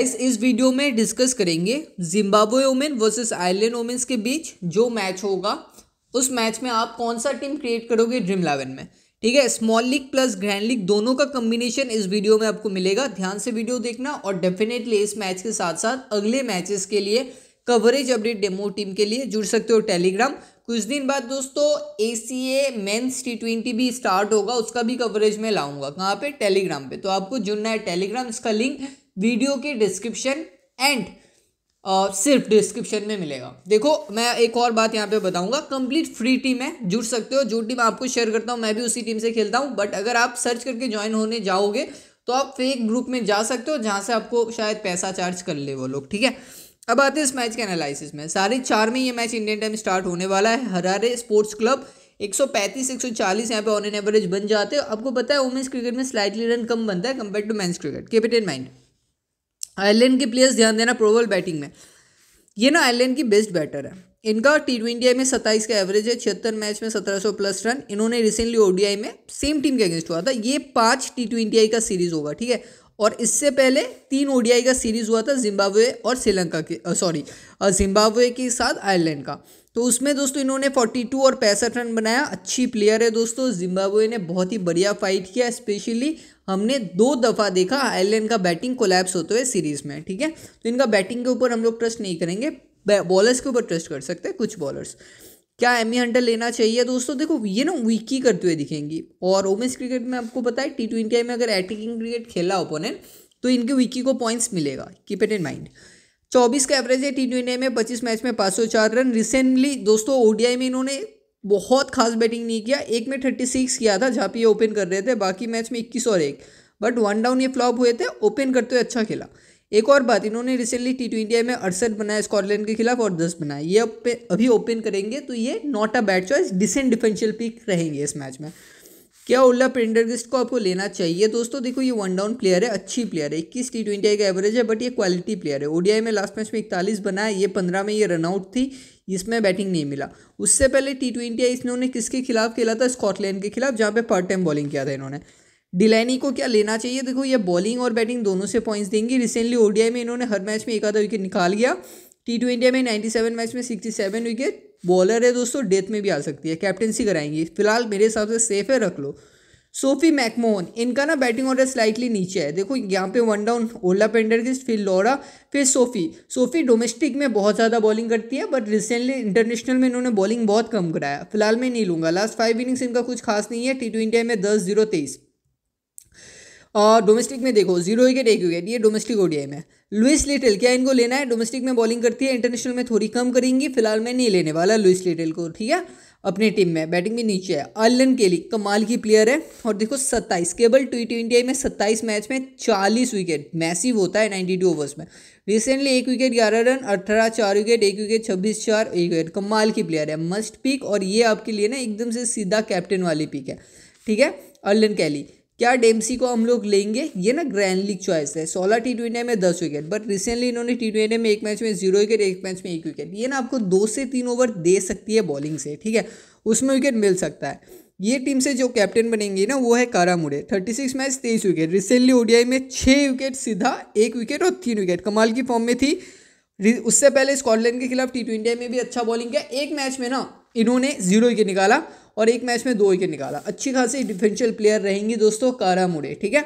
इस इस वीडियो में डिस्कस करेंगे Zimbabwe women versus Ireland women's के बीच जो मैच होगा उस मैच में आप कौन सा टीम क्रिएट करोगे ड्रीम इलेवन में ठीक है small league plus grand league दोनों का कम्बिनेशन इस वीडियो में आपको मिलेगा ध्यान से वीडियो देखना और डेफिनेटली इस मैच के साथ साथ अगले मैचेस के लिए कवरेज अपडेट डेमो टीम के लिए जुड़ सकते हो टेलीग्राम कुछ दिन बाद दोस्तों A C A men's T twenty भी स्टार्ट होगा उसका भी कवरेज मैं लाऊंगा कहाँ पे टेलीग्राम पे तो आपको जुड़ना है टेलीग्राम इसका लिंक वीडियो की डिस्क्रिप्शन एंड Uh, सिर्फ डिस्क्रिप्शन में मिलेगा देखो मैं एक और बात यहाँ पे बताऊंगा कंप्लीट फ्री टीम है जुड़ सकते हो जो टीम आपको शेयर करता हूँ मैं भी उसी टीम से खेलता हूँ बट अगर आप सर्च करके ज्वाइन होने जाओगे तो आप फेक ग्रुप में जा सकते हो जहाँ से आपको शायद पैसा चार्ज कर ले वो लोग ठीक है अब आते हैं इस मैच के एनालिसिस में साढ़े चार में ये मैच इंडियन टाइम स्टार्ट होने वाला है हरारे स्पोर्ट्स क्लब 135 140 यहाँ पे ऑन एन एवरेज बन जाते हैं आपको पता है वुमेंस क्रिकेट में स्लाइटली रन कम बनता है compare to men's cricket keep it in mind Ireland के प्लेयर्स ध्यान देना प्रोबल बैटिंग में ये ना आयरलैंड की बेस्ट बैटर है इनका टी ट्वेंटी में सत्ताईस का एवरेज है छिहत्तर मैच में सत्रह सौ प्लस रन इन्होंने रिसेंटली ओडीआई में सेम टीम के अगेंस्ट हुआ था ये पांच टी ट्वेंटी का सीरीज होगा ठीक है और इससे पहले तीन ओडीआई का सीरीज़ हुआ था जिम्बाब्वे और श्रीलंका के सॉरी जिम्बाब्वे के साथ आयरलैंड का तो उसमें दोस्तों इन्होंने 42 और पैंसठ रन बनाया अच्छी प्लेयर है दोस्तों जिम्बाब्वे ने बहुत ही बढ़िया फाइट किया स्पेशली हमने दो दफ़ा देखा आयरलैंड का बैटिंग कोलैप्स होते हुए सीरीज़ में ठीक है तो इनका बैटिंग के ऊपर हम लोग ट्रस्ट नहीं करेंगे बॉलर्स के ऊपर ट्रस्ट कर सकते हैं कुछ बॉलर्स क्या एमी हंटर लेना चाहिए दोस्तों देखो ये ना विकी करते हुए दिखेंगी और ओमेंस क्रिकेट में आपको पता है टी ट्वेंटी में अगर एटिकिंग क्रिकेट खेला ओपोनेंट तो इनके वीकी को पॉइंट्स मिलेगा कीप इट इन माइंड चौबीस का एवरेज है टी ट्वेंटी में पच्चीस मैच में पाँच सौ चार रन रिसेंटली दोस्तों ओडीआई में इन्होंने बहुत खास बैटिंग नहीं किया एक में थर्टी सिक्स किया था जहाँ पे ये ओपन कर रहे थे बाकी मैच में इक्कीस और एक बट वन डाउन ये फ्लॉप हुए थे ओपन करते हुए अच्छा खेला एक और बात इन्होंने रिसेंटली टी ट्वेंटी में अड़सठ बनाया स्कॉटलैंड के खिलाफ और दस बनाया ये अभी ओपन करेंगे तो ये not a bad choice decent differential pick रहेंगे इस मैच में क्या उल्ला पेंडरगिस्ट को आपको लेना चाहिए दोस्तों देखो ये वन डाउन प्लेयर है अच्छी प्लेयर है इक्कीस टी ट्वेंटी का एवरेज है बट ये क्वालिटी प्लेयर है ओडीआई में लास्ट मैच में इकतालीस बनाया ये पंद्रह में ये रनआउट थी इसमें बैटिंग नहीं मिला उससे पहले टी ट्वेंटी इसने उन्हें किसके खिलाफ खेला था स्कॉटलैंड के खिलाफ जहाँ पे पार्ट टाइम बॉलिंग किया था इन्होंने डिलैनी को क्या लेना चाहिए देखो ये बॉलिंग और बैटिंग दोनों से पॉइंट्स देंगी रिसेंटली ओडीआई में इन्होंने हर मैच में एक आधा विकेट निकाल गया टी ट्वेंटी में नाइन्टी सेवन मैच में सिक्सटी सेवन विकेट बॉलर है दोस्तों डेथ में भी आ सकती है कैप्टनसी कराएंगी फिलहाल मेरे हिसाब से सेफ है रख लो सोफी मैकमोहन इनका ना बैटिंग ऑर्डर स्लाइटली नीचे है देखो यहाँ पे वन डाउन ओला पेंडरगिस्ट फिर लोरा फिर सोफी सोफी डोमेस्टिक में बहुत ज़्यादा बॉलिंग करती है बट रिसेंटली इंटरनेशनल में इन्होंने बॉलिंग बहुत कम कराया फिलहाल मैं नहीं लूँगा लास्ट फाइव इनिंग्स इनका कुछ खास नहीं है टी इंडिया में दस जीरो तेईस और डोमेस्टिक में देखो जीरो विकेट एक विकेट ये डोमेस्टिक ओडीआई में लुइस लिटिल क्या इनको लेना है डोमेस्टिक में बॉलिंग करती है इंटरनेशनल में थोड़ी कम करेंगी फिलहाल मैं नहीं लेने वाला लुइस लिटिल को ठीक है अपनी टीम में बैटिंग भी नीचे है अर्लन केली कमाल की प्लेयर है और देखो सत्ताईस केवल टी ट्वेंटी में सत्ताईस मैच में चालीस विकेट मैसिव होता है नाइन्टी टू ओवर्स में रिसेंटली एक विकेट ग्यारह रन अठारह चार विकेट एक विकेट छब्बीस चार एक विकेट कमाल की प्लेयर है मस्ट पिक और ये आपके लिए ना एकदम से सीधा कैप्टन वाली पिक है ठीक है अर्लन कैली क्या डेमसी को हम लोग लेंगे ये ना ग्रैंड लीग चॉइस है सोलह टी ट्वेंटी में दस विकेट बट रिसेंटली इन्होंने टी ट्वेंटी में एक मैच में जीरो विकेट एक मैच में एक विकेट ये ना आपको दो से तीन ओवर दे सकती है बॉलिंग से ठीक है उसमें विकेट मिल सकता है ये टीम से जो कैप्टन बनेंगे ना वो है Cara Murray thirty six match तेईस विकेट रिसेंटली ओडीआई में छः विकेट सीधा एक विकेट और तीन विकेट कमाल की फॉर्म में थी उससे पहले स्कॉटलैंड के खिलाफ टी ट्वेंटी में भी अच्छा बॉलिंग किया एक मैच में ना इन्होंने जीरो विकेट निकाला और एक मैच में दो विकेट निकाला अच्छी खासी डिफेंशियल प्लेयर रहेंगी दोस्तों कारा मुड़े ठीक है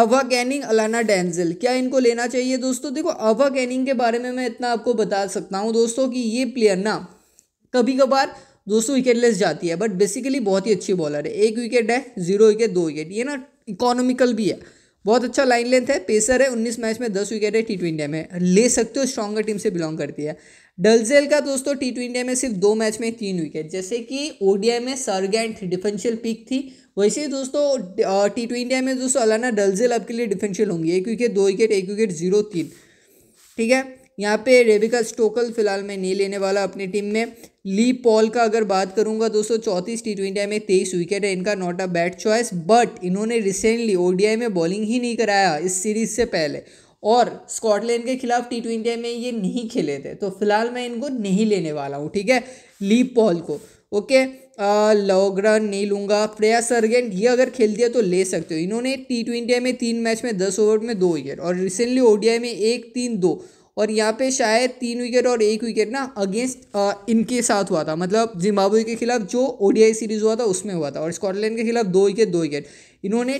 अवा कैनिंग अलाना डैनजिल क्या इनको लेना चाहिए दोस्तों देखो अवा कैनिंग के बारे में मैं इतना आपको बता सकता हूँ दोस्तों कि ये प्लेयर ना कभी कभार दोस्तों विकेटलेस जाती है बट बेसिकली बहुत ही अच्छी बॉलर है एक विकेट है जीरो विकेट दो विकेट ये ना इकोनॉमिकल भी है बहुत अच्छा लाइन लेंथ है पेसर है उन्नीस मैच में दस विकेट है टी ट्वेंटी में ले सकते हो स्ट्रॉगर टीम से बिलोंग करती है डलजेल का दोस्तों टी ट्वेंटी में सिर्फ दो मैच में तीन विकेट जैसे कि ओडीआई में सरगेंट डिफेंशियल पिक थी वैसे ही दोस्तों टी ट्वेंटी में दोस्तों अलाना डलजेल आपके लिए डिफेंशियल होंगी एक विकेट दो विकेट एक विकेट जीरो तीन ठीक है यहाँ पे रेबिका स्टोकल फिलहाल मैं नहीं लेने वाला अपनी टीम में ली पॉल का अगर बात करूँगा दोस्तों चौंतीस टी ट्वेंटी में तेईस विकेट है इनका not a bad choice but इन्होंने रिसेंटली ओडीआई में बॉलिंग ही नहीं कराया इस सीरीज से पहले और स्कॉटलैंड के खिलाफ टी ट्वेंटी में ये नहीं खेले थे तो फिलहाल मैं इनको नहीं लेने वाला हूँ ठीक है ली पॉल को ओके लोग्रन नहीं लूँगा प्रया सरगेंट ये अगर खेल दिया तो ले सकते हो इन्होंने टी ट्वेंटी में तीन मैच में दस ओवर में दो विकेट और रिसेंटली ओडीआई में एक तीन दो और यहाँ पे शायद तीन विकेट और एक विकेट ना अगेंस्ट इनके साथ हुआ था मतलब जिम्बाब्वे के खिलाफ जो ओडीआई सीरीज हुआ था उसमें हुआ था और स्कॉटलैंड के खिलाफ दो विकेट दो विकेट इन्होंने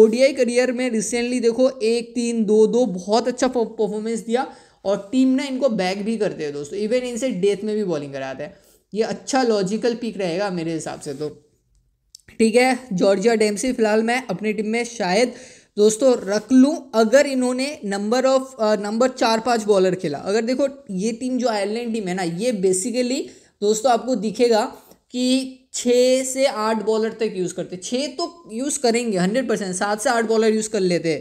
ओडीआई करियर में रिसेंटली देखो एक तीन दो दो बहुत अच्छा परफॉर्मेंस दिया और टीम ना इनको बैक भी करते हैं दोस्तों इवन इनसे डेथ में भी बॉलिंग कराते हैं ये अच्छा लॉजिकल पिक रहेगा मेरे हिसाब से तो ठीक है जॉर्जिया डेम्सी फिलहाल मैं अपनी टीम में शायद दोस्तों रख लूँ अगर इन्होंने नंबर ऑफ नंबर चार पाँच बॉलर खेला अगर देखो ये टीम जो आयरलैंड टीम है ना ये बेसिकली दोस्तों आपको दिखेगा कि छः से आठ बॉलर तक यूज़ करते छः तो यूज़ करेंगे हंड्रेड परसेंट सात से आठ बॉलर यूज़ कर लेते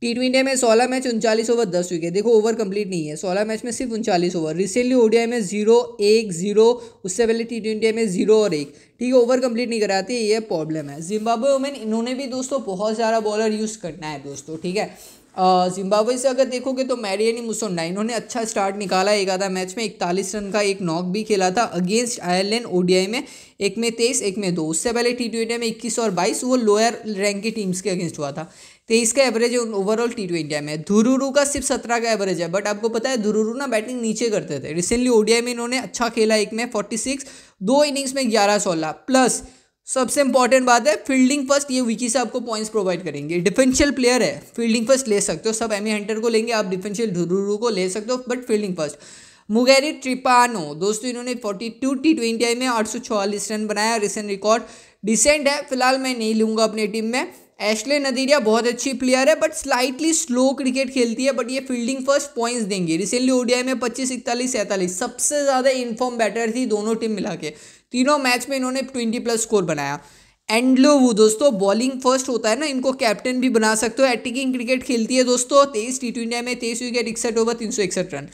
टी ट्वेंटी में सोलह मैच उनचालीस ओवर दस विकेट देखो ओवर कंप्लीट नहीं है सोलह मैच में सिर्फ उनचालीस ओवर रिसेंटली ओडीआई में जीरो एक जीरो उससे पहले टी ट्वेंटी में जीरो और एक ठीक है ओवर कंप्लीट नहीं कराती ये प्रॉब्लम है जिम्बाब्वे वोमेन इन्होंने भी दोस्तों बहुत सारा बॉलर यूज़ करना है दोस्तों ठीक है जिम्बाब्वे से अगर देखोगे तो मैरियनी मुसोंडा इन्होंने अच्छा स्टार्ट निकाला एक आधा मैच में इकतालीस रन का एक नॉक भी खेला था अगेंस्ट आयरलैंड ओडीआई में एक में तेईस एक में दो उससे पहले टी ट्वेंटी में इक्कीस और बाईस वो लोअर रैंक की टीम्स के अगेंस्ट हुआ था तेईस का एवरेज है ओवरऑल टी ट्वेंटी में धुरुरु का सिर्फ सत्रह का एवरेज है बट आपको पता है धुरुरु ना बैटिंग नीचे करते थे रिसेंटली ओडीआई में इन्होंने अच्छा खेला एक में फोर्टी सिक्स दो इनिंग्स में ग्यारह सोलह प्लस सबसे इंपॉर्टेंट बात है फील्डिंग फर्स्ट ये विकी से आपको पॉइंट्स प्रोवाइड करेंगे डिफेंशियल प्लेयर है फील्डिंग फर्स्ट ले सकते हो सब एमी हंटर को लेंगे आप डिफेंशियल धुरुरू को ले सकते हो but fielding first Mugeri Tiripano दोस्तों इन्होंने 42 टी ट्वेंटी आई में आठ रन बनाया रिसेंट रिकॉर्ड डिसेंट है फिलहाल मैं नहीं लूंगा अपनी टीम में एशले नदीरिया बहुत अच्छी प्लेयर है बट स्लाइटली स्लो क्रिकेट खेलती है बट ये फील्डिंग फर्स्ट पॉइंट्स देंगे रिसेंटली ओडीआई में पच्चीस इकतालीस सैंतालीस सबसे ज़्यादा इनफॉर्म बैटर थी दोनों टीम मिला के तीनों मैच में इन्होंने ट्वेंटी प्लस स्कोर बनाया एंडलो वो दोस्तों बॉलिंग फर्स्ट होता है ना इनको कैप्टन भी बना सकते हो एटिकिंग क्रिकेट खेलती है दोस्तों तेईस टी ट्वेंटी में तेईस विकेट इकसठ ओवर तीन सौ इकसठ रन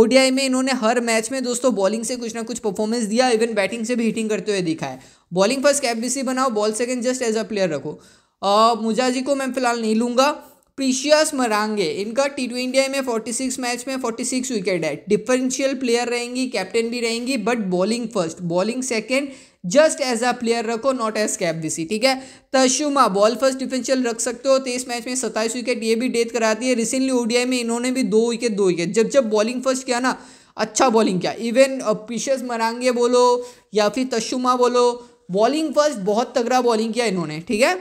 ओडीआई में इन्होंने हर मैच में दोस्तों बॉलिंग से कुछ ना कुछ परफॉर्मेंस दिया इवन बैटिंग से भी हिटिंग करते हुए दिखा है बॉलिंग फर्स्ट कैप बनाओ ball second just as a player रखो मुजाजी को मैं फिलहाल नहीं लूँगा प्रीशियस मरांगे इनका टी ट्वेंटी में 46 मैच में 46 विकेट है डिफरेंशियल प्लेयर रहेंगी कैप्टन भी रहेंगी but bowling first bowling second just as a player रखो नॉट एज कैप विसी ठीक है तशुमा बॉल फर्स्ट डिफेंशियल रख सकते हो तेईस मैच में सत्ताईस विकेट ये भी डेथ कराती है रिसेंटली ओडीआई में इन्होंने भी दो विकेट दो विकेट जब जब बॉलिंग फर्स्ट किया ना अच्छा बॉलिंग किया इवन पिशस मरांगे बोलो या फिर तशुमा बोलो बॉलिंग फर्स्ट बहुत तगड़ा बॉलिंग किया इन्होंने ठीक है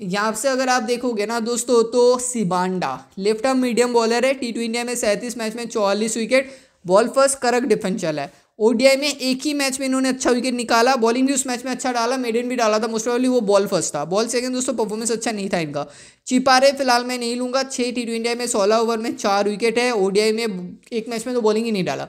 यहाँ से अगर आप देखोगे ना दोस्तों तो Sibanda left arm medium bowler है टी इंडिया में सैंतीस मैच में चौवालीस विकेट बॉल फर्स्ट करक डिफेंशल है ओडीआई में एक ही मैच में इन्होंने अच्छा विकेट निकाला बॉलिंग भी उस मैच में अच्छा डाला मेडन भी डाला था मोस्ट ऑफली वो बॉल फर्स्ट था बॉल सेकंड दोस्तों परफॉर्मेंस अच्छा नहीं था इनका चिपारे फिलहाल मैं नहीं लूँगा छः टी ट्वेंटी में सोलह ओवर में चार विकेट है ओडीआई में एक मैच में तो बॉलिंग ही नहीं डाला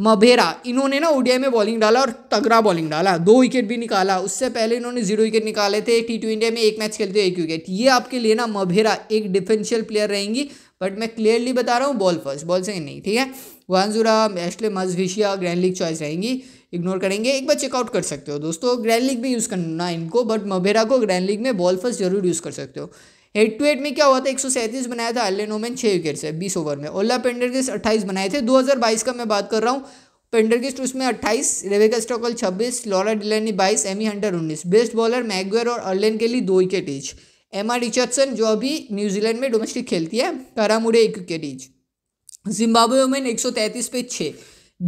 मभेरा इन्होंने ना ओडीआई में बॉलिंग डाला और तगड़ा बॉलिंग डाला दो विकेट भी निकाला उससे पहले इन्होंने जीरो विकेट निकाले थे टी टू इंडिया में एक मैच खेलते हुए एक विकेट ये आपके लिए ना मभेरा एक डिफेंशियल प्लेयर रहेंगी बट मैं क्लियरली बता रहा हूँ बॉल फर्स्ट बॉल से नहीं ठीक है वानजुरा Ashley Mazvishaya grand league choice रहेंगी इग्नोर करेंगे एक बार चेकआउट कर सकते हो दोस्तों ग्रैंड लीग भी यूज़ करना इनको बट मभेरा को ग्रैंड लीग में बॉल फर्स्ट जरूर यूज़ कर सकते हो हेड टू हेड में क्या हुआ था एक बनाया था एलन ओमैन छः विकेट से बीस ओवर में ओला पेंडरगिस्ट अट्ठाईस बनाए थे 2022 का मैं बात कर रहा हूँ पेंडरगिस्ट उसमें 28 Rebecca Stokell 26 Laura Delany 22 Amy Hunter 19 best bowler Maguire और अर्लेन के लिए दो विकेट ईच एमा रिचर्डसन जो अभी न्यूजीलैंड में डोमेस्टिक खेलती है कारामुडे एक विकेट ईच जिम्बाब्वे में 133 पे छः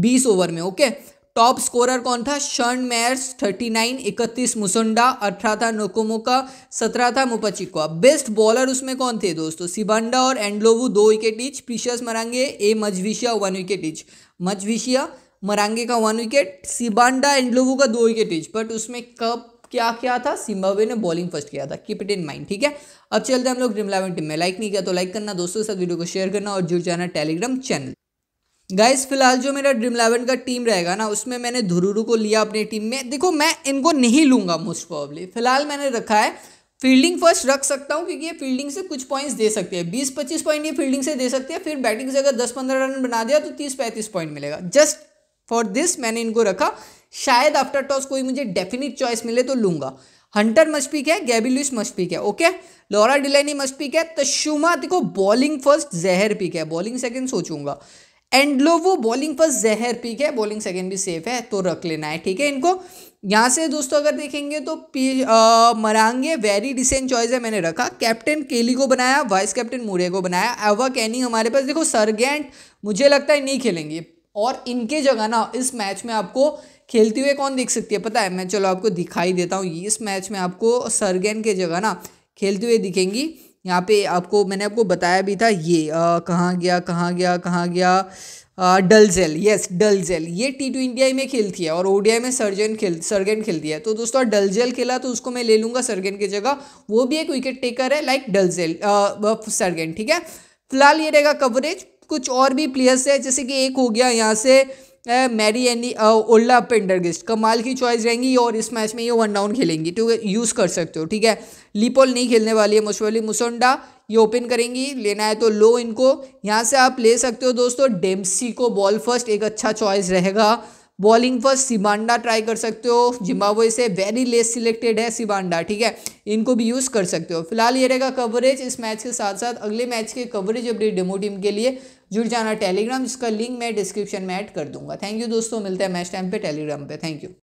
20 ओवर में ओके टॉप स्कोरर कौन था शर्न मेयर्स 39 इकतीस मुसुंडा अठारह था नोकोमोका सत्रह था मुपची बेस्ट बॉलर उसमें कौन थे दोस्तों सिबंडा और एंडलोवू दो wicket each Precious Marange A Mazvishaya one wicket each Mazvishaya Marange का वन विकेट सिबांडा एंडलोवू का दो विकेट ईच बट उसमें कब क्या क्या था सिम्बावे ने बॉलिंग फर्स्ट किया था कीप इट इन माइंड ठीक है अब चलते हम लोग ड्रीम इलेवन टीम में लाइक नहीं किया तो लाइक करना दोस्तों के साथ वीडियो को शेयर करना और जुड़ जाना टेलीग्राम चैनल गाइस फिलहाल जो मेरा ड्रीम इलेवन का टीम रहेगा ना उसमें मैंने धुरुरु को लिया अपनी टीम में देखो मैं इनको नहीं लूंगा मोस्ट प्रॉब्ली फिलहाल मैंने रखा है फील्डिंग फर्स्ट रख सकता हूँ क्योंकि ये फील्डिंग से कुछ पॉइंट्स दे सकते हैं बीस पच्चीस पॉइंट ये फील्डिंग से दे सकते हैं फिर बैटिंग से अगर दस पंद्रह रन बना दिया तो तीस पैंतीस पॉइंट मिलेगा जस्ट फॉर दिस मैंने इनको रखा शायद आफ्टर टॉस कोई मुझे डेफिनेट चॉइस मिले तो लूंगा हंटर मस्पीक है गैबी लुइस मस्पीक है ओके लॉरा डिलेनी मस्पीक है तशुमा देखो बॉलिंग फर्स्ट जहर पीक है बॉलिंग सेकेंड सोचूंगा एंड लो वो बॉलिंग फर्स्ट जहर पीक है बॉलिंग सेकेंड भी सेफ है तो रख लेना है ठीक है इनको यहाँ से दोस्तों अगर देखेंगे तो P Marange very decent choice है मैंने रखा कैप्टन केली को बनाया वाइस कैप्टन मूरे को बनाया एवा कैनिंग हमारे पास देखो सरगेंट मुझे लगता है नहीं खेलेंगे और इनके जगह ना इस मैच में आपको खेलते हुए कौन दिख सकती है पता है मैं चलो आपको दिखाई देता हूँ इस मैच में आपको सरगेन के जगह ना खेलते हुए दिखेंगी यहाँ पे आपको मैंने आपको बताया भी था ये कहाँ गया कहाँ गया कहाँ गया डल जेल यस डल जेल ये टी इंडिया में खेलती है और ओडीआई में सर्जन खेल सर्गेन खेलती है तो दोस्तों डल जेल खेला तो उसको मैं ले लूँगा सर्गेन की जगह वो भी एक विकेट टेकर है लाइक डल जेल सर्गेन ठीक है फिलहाल ये रहेगा कवरेज कुछ और भी प्लेयर्स है जैसे कि एक हो गया यहाँ से मैरी एनी ओला पेंडरगिस्ट कमाल की चॉइस रहेंगी और इस मैच में ये वन डाउन खेलेंगी ठीक है यूज़ कर सकते हो ठीक है लीपोल नहीं खेलने वाली है मोस्ट मुसोंडा ये ओपन करेंगी लेना है तो लो इनको यहाँ से आप ले सकते हो दोस्तों डेम्सी को बॉल फर्स्ट एक अच्छा चॉइस रहेगा बॉलिंग फर्स्ट सिबांडा ट्राई कर सकते हो जिम्बावे से वेरी लेस सिलेक्टेड है सिबांडा ठीक है इनको भी यूज़ कर सकते हो फिलहाल ये रहेगा कवरेज इस मैच के साथ साथ अगले मैच के कवरेज अपडेट डेमो टीम के लिए जुड़ जाना टेलीग्राम जिसका लिंक मैं डिस्क्रिप्शन में ऐड कर दूंगा थैंक यू दोस्तों मिलता है मैच टाइम पे टेलीग्राम पे थैंक यू